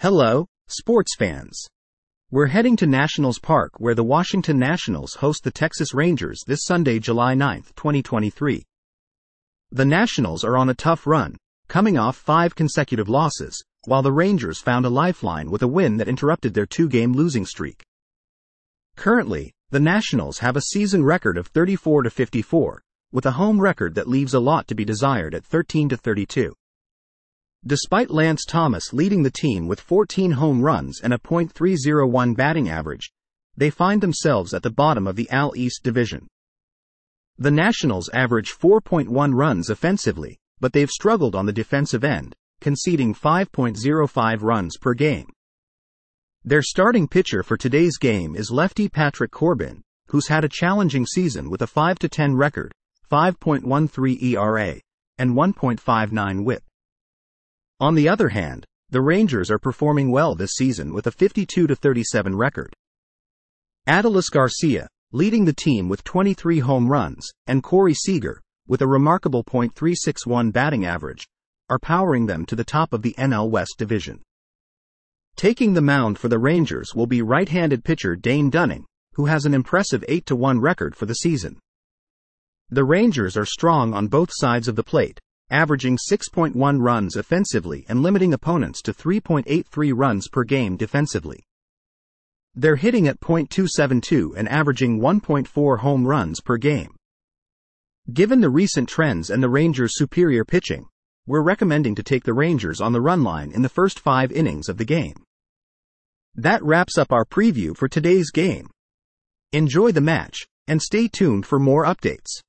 Hello, sports fans. We're heading to Nationals Park where the Washington Nationals host the Texas Rangers this Sunday, July 9, 2023. The Nationals are on a tough run, coming off five consecutive losses, while the Rangers found a lifeline with a win that interrupted their two game losing streak. Currently, the Nationals have a season record of 34 54, with a home record that leaves a lot to be desired at 13 32. Despite Lance Thomas leading the team with 14 home runs and a .301 batting average, they find themselves at the bottom of the AL East division. The Nationals average 4.1 runs offensively, but they've struggled on the defensive end, conceding 5.05 runs per game. Their starting pitcher for today's game is lefty Patrick Corbin, who's had a challenging season with a 5-10 record, 5.13 ERA, and 1.59 whip. On the other hand, the Rangers are performing well this season with a 52-37 record. Adelis Garcia, leading the team with 23 home runs, and Corey Seager, with a remarkable .361 batting average, are powering them to the top of the NL West division. Taking the mound for the Rangers will be right-handed pitcher Dane Dunning, who has an impressive 8-1 record for the season. The Rangers are strong on both sides of the plate, averaging 6.1 runs offensively and limiting opponents to 3.83 runs per game defensively. They're hitting at .272 and averaging 1.4 home runs per game. Given the recent trends and the Rangers' superior pitching, we're recommending to take the Rangers on the run line in the first five innings of the game. That wraps up our preview for today's game. Enjoy the match, and stay tuned for more updates.